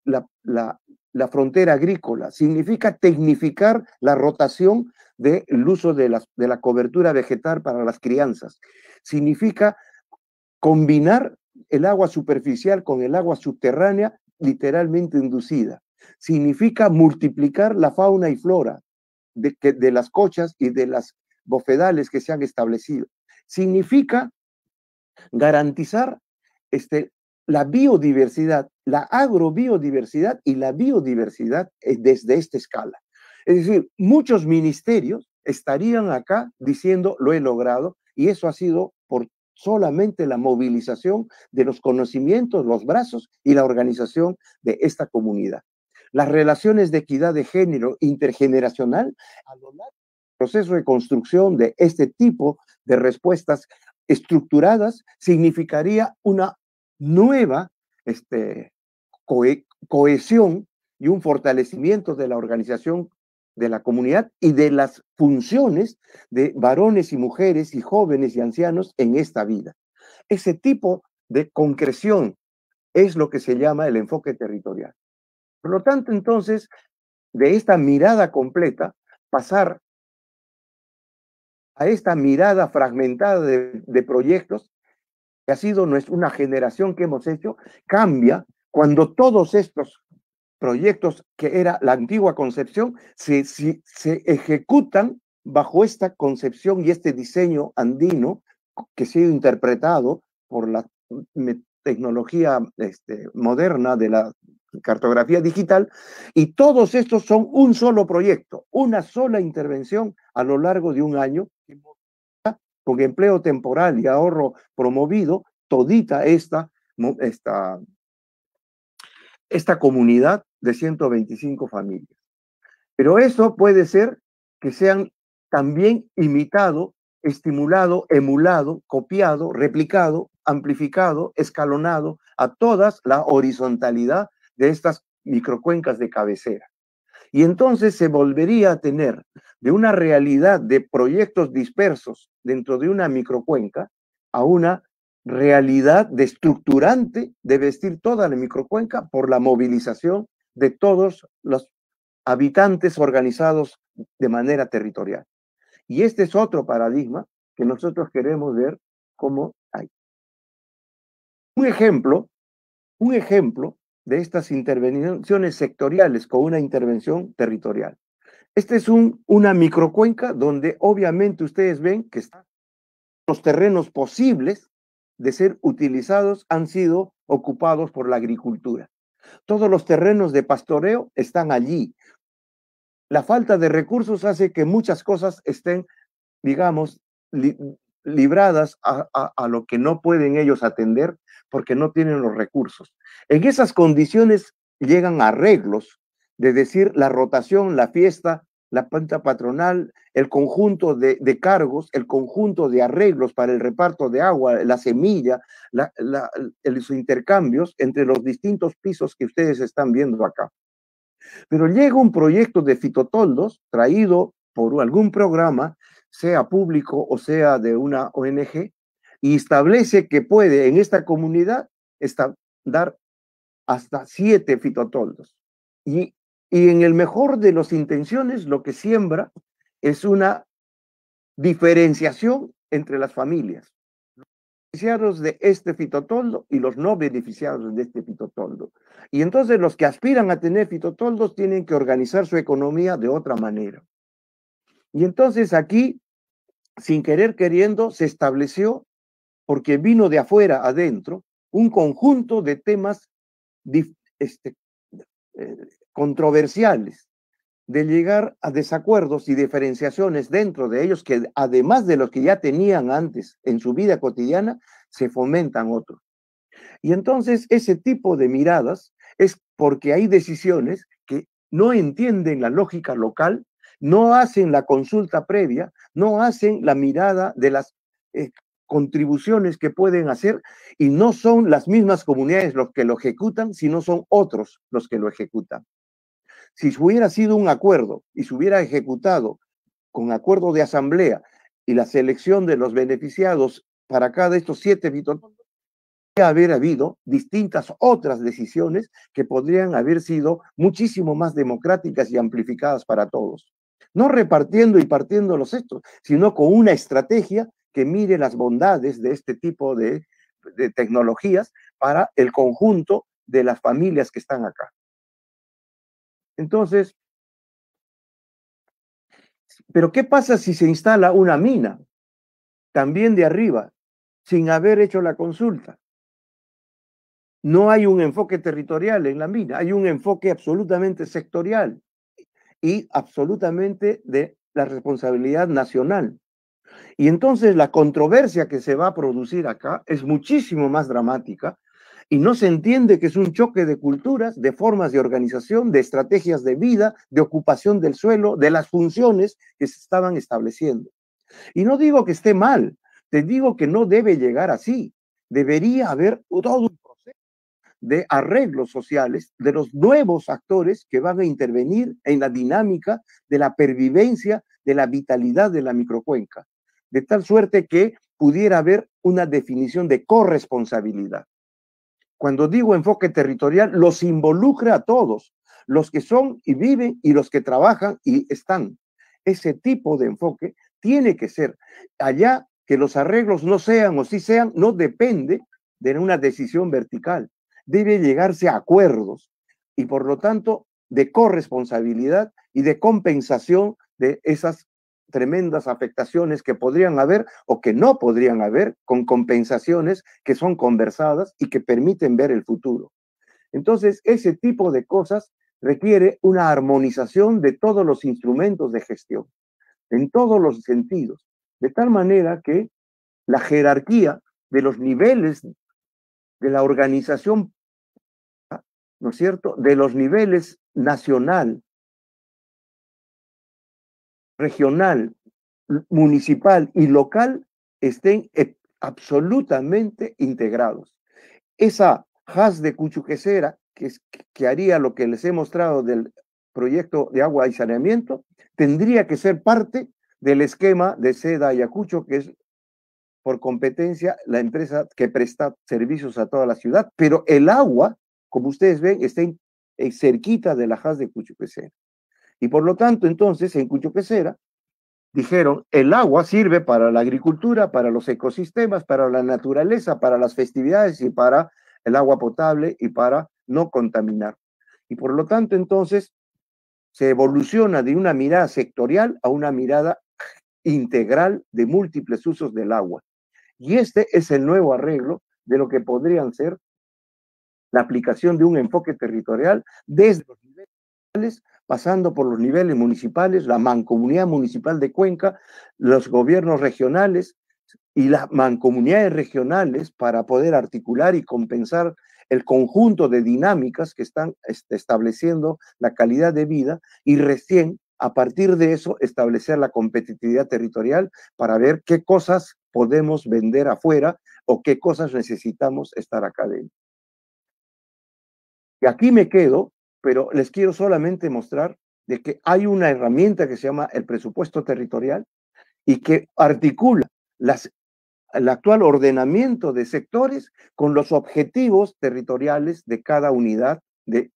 la, frontera agrícola, significa tecnificar la rotación del uso de de la cobertura vegetal para las crianzas, significa combinar el agua superficial con el agua subterránea literalmente inducida significa multiplicar la fauna y flora de, las cochas y de las bofedales que se han establecido. Significa garantizar este, la biodiversidad, la agrobiodiversidad y la biodiversidad eh, desde esta escala. Es decir, muchos ministerios estarían acá diciendo lo he logrado y eso ha sido por solamente la movilización de los conocimientos, los brazos y la organización de esta comunidad las relaciones de equidad de género intergeneracional a lo largo del proceso de construcción de este tipo de respuestas estructuradas significaría una nueva este, cohesión y un fortalecimiento de la organización de la comunidad y de las funciones de varones y mujeres y jóvenes y ancianos en esta vida. Ese tipo de concreción es lo que se llama el enfoque territorial. Por lo tanto, entonces, de esta mirada completa, pasar a esta mirada fragmentada de, proyectos, que ha sido nuestra, una generación que hemos hecho, cambia cuando todos estos proyectos que era la antigua concepción se, ejecutan bajo esta concepción y este diseño andino que ha sido interpretado por la tecnología este, moderna de la cartografía digital, y todos estos son un solo proyecto, una sola intervención a lo largo de un año, con empleo temporal y ahorro promovido, todita esta, esta, esta comunidad de 125 familias. Pero eso puede ser que sean también imitado, estimulado, emulado, copiado, replicado, amplificado, escalonado a todas la horizontalidad de estas microcuencas de cabecera. Y entonces se volvería a tener de una realidad de proyectos dispersos dentro de una microcuenca a una realidad de estructurante de vestir toda la microcuenca por la movilización de todos los habitantes organizados de manera territorial. Y este es otro paradigma que nosotros queremos ver cómo hay. Un ejemplo, un ejemplo de estas intervenciones sectoriales con una intervención territorial. Esta es una microcuenca donde obviamente ustedes ven que los terrenos posibles de ser utilizados han sido ocupados por la agricultura. Todos los terrenos de pastoreo están allí. La falta de recursos hace que muchas cosas estén, digamos, libradas a lo que no pueden ellos atender porque no tienen los recursos. En esas condiciones llegan arreglos de decir la rotación, la fiesta, la planta patronal, el conjunto de, cargos, el conjunto de arreglos para el reparto de agua, la semilla, los intercambios entre los distintos pisos que ustedes están viendo acá. Pero llega un proyecto de fitotoldos traído por algún programa, sea público o sea de una ONG, y establece que puede en esta comunidad dar hasta siete fitotoldos. Y, y en el mejor de las intenciones, lo que siembra es una diferenciación entre las familias. Los beneficiados de este fitotoldo y los no beneficiados de este fitotoldo. Y entonces los que aspiran a tener fitotoldos tienen que organizar su economía de otra manera. Y entonces aquí, sin querer queriendo, se estableció porque vino de afuera adentro un conjunto de temas este, eh, controversiales, de llegar a desacuerdos y diferenciaciones dentro de ellos que además de los que ya tenían antes en su vida cotidiana, se fomentan otros. Y entonces ese tipo de miradas es porque hay decisiones que no entienden la lógica local, no hacen la consulta previa, no hacen la mirada de las eh, contribuciones que pueden hacer y no son las mismas comunidades los que lo ejecutan, sino son otros los que lo ejecutan. Si hubiera sido un acuerdo y se hubiera ejecutado con acuerdo de asamblea y la selección de los beneficiados para cada de estos siete haber habido distintas otras decisiones que podrían haber sido muchísimo más democráticas y amplificadas para todos. No repartiendo y partiendo los estos sino con una estrategia que mire las bondades de este tipo de, tecnologías para el conjunto de las familias que están acá. Entonces, pero ¿qué pasa si se instala una mina también de arriba sin haber hecho la consulta? No hay un enfoque territorial en la mina, hay un enfoque absolutamente sectorial y absolutamente de la responsabilidad nacional. Y entonces la controversia que se va a producir acá es muchísimo más dramática y no se entiende que es un choque de culturas, de formas de organización, de estrategias de vida, de ocupación del suelo, de las funciones que se estaban estableciendo. Y no digo que esté mal, te digo que no debe llegar así. Debería haber todo un proceso de arreglos sociales de los nuevos actores que van a intervenir en la dinámica de la pervivencia, de la vitalidad de la microcuenca de tal suerte que pudiera haber una definición de corresponsabilidad. Cuando digo enfoque territorial, los involucra a todos, los que son y viven y los que trabajan y están. Ese tipo de enfoque tiene que ser allá que los arreglos no sean o sí sean, no depende de una decisión vertical. Debe llegarse a acuerdos y por lo tanto de corresponsabilidad y de compensación de esas tremendas afectaciones que podrían haber o que no podrían haber con compensaciones que son conversadas y que permiten ver el futuro. Entonces, ese tipo de cosas requiere una armonización de todos los instrumentos de gestión, en todos los sentidos, de tal manera que la jerarquía de los niveles de la organización, ¿no es cierto?, de los niveles nacional, regional, municipal y local estén e, absolutamente integrados. Esa has de Cuchuquecera, que, haría lo que les he mostrado del proyecto de agua y saneamiento, tendría que ser parte del esquema de Seda Ayacucho, que es por competencia la empresa que presta servicios a toda la ciudad, pero el agua, como ustedes ven, está eh, cerquita de la has de Cuchuquecera. Y por lo tanto, entonces, en Pecera, dijeron, el agua sirve para la agricultura, para los ecosistemas, para la naturaleza, para las festividades y para el agua potable y para no contaminar. Y por lo tanto, entonces, se evoluciona de una mirada sectorial a una mirada integral de múltiples usos del agua. Y este es el nuevo arreglo de lo que podrían ser la aplicación de un enfoque territorial desde los niveles pasando por los niveles municipales, la mancomunidad municipal de Cuenca, los gobiernos regionales y las mancomunidades regionales para poder articular y compensar el conjunto de dinámicas que están este, estableciendo la calidad de vida y recién a partir de eso establecer la competitividad territorial para ver qué cosas podemos vender afuera o qué cosas necesitamos estar acá dentro. Y aquí me quedo pero les quiero solamente mostrar de que hay una herramienta que se llama el presupuesto territorial y que articula las, el actual ordenamiento de sectores con los objetivos territoriales de cada unidad de,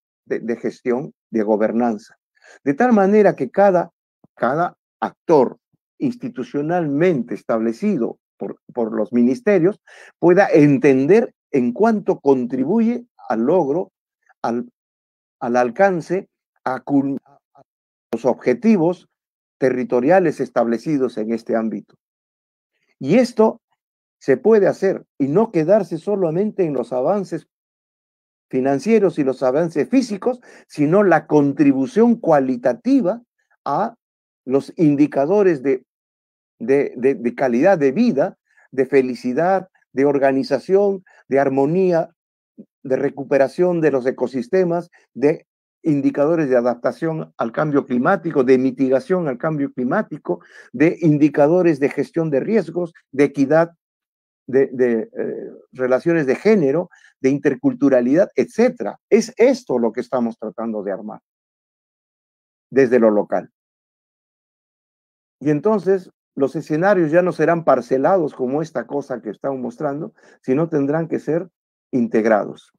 gestión, de gobernanza. De tal manera que cada, cada actor institucionalmente establecido por, por los ministerios pueda entender en cuánto contribuye al logro, al, al alcance a los objetivos territoriales establecidos en este ámbito. Y esto se puede hacer y no quedarse solamente en los avances financieros y los avances físicos, sino la contribución cualitativa a los indicadores de, de, de calidad de vida, de felicidad, de organización, de armonía de recuperación de los ecosistemas, de indicadores de adaptación al cambio climático, de mitigación al cambio climático, de indicadores de gestión de riesgos, de equidad, de, eh, relaciones de género, de interculturalidad, etc. Es esto lo que estamos tratando de armar desde lo local. Y entonces los escenarios ya no serán parcelados como esta cosa que estamos mostrando, sino tendrán que ser integrados.